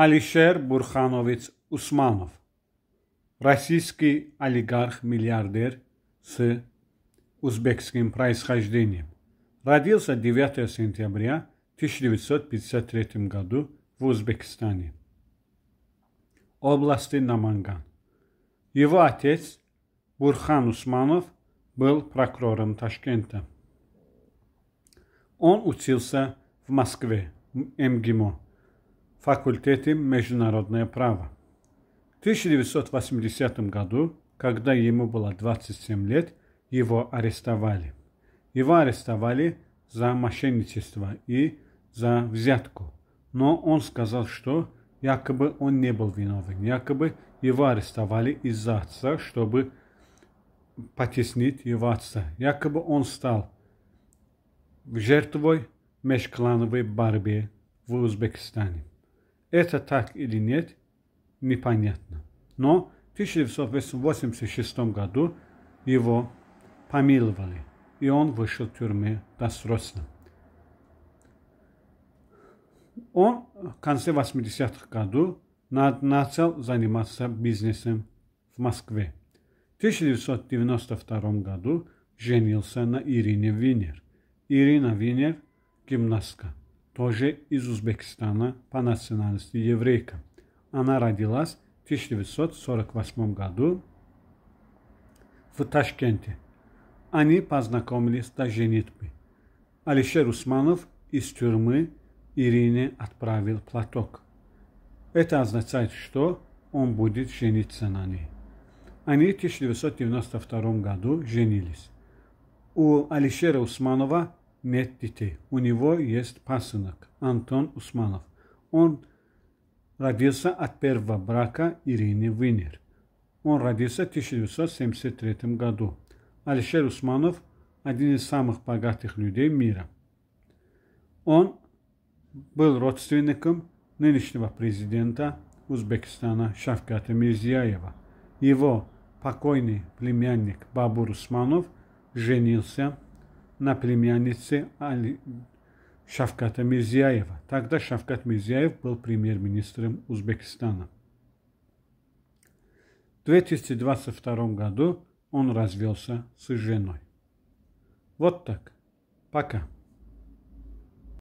Алишер Бурханович Усманов, российский олигарх-миллиардер с узбекским происхождением. Родился 9 сентября 1953 году в Узбекистане, области Наманган. Его отец Бурхан Усманов был прокурором Ташкента. Он учился в Москве, МГИМО, факультете международное право. В 1980 году, когда ему было 27 лет, его арестовали. Его арестовали за мошенничество и за взятку. Но он сказал, что якобы он не был виновен, якобы его арестовали из-за отца, чтобы потеснить его отца. Якобы он стал жертвой межклановой борьбе в Узбекистане это так или нет, непонятно. Но в 1986 году его помиловали, и он вышел в тюрьму досрочно. Он в конце 80-х годов начал заниматься бизнесом в Москве. В 1992 году женился на Ирине Винер. Ирина Винер – гимнастка тоже из Узбекистана по национальности еврейка. Она родилась в 1948 году в Ташкенте. Они познакомились до женитьбы. Алишер Усманов из тюрьмы Ирине отправил платок. Это означает, что он будет жениться на ней. Они в 1992 году женились. У Алишера Усманова Меддите. У него есть пасынок Антон Усманов. Он родился от первого брака Ирины Винер. Он родился в 1973 году. Алишер Усманов – один из самых богатых людей мира. Он был родственником нынешнего президента Узбекистана Шавката Мирзияева. Его покойный племянник Бабур Усманов женился на племяннице Али Шавката Мирзияева. Тогда Шавкат Мирзияев был премьер-министром Узбекистана. В 2022 году он развелся с женой. Вот так. Пока.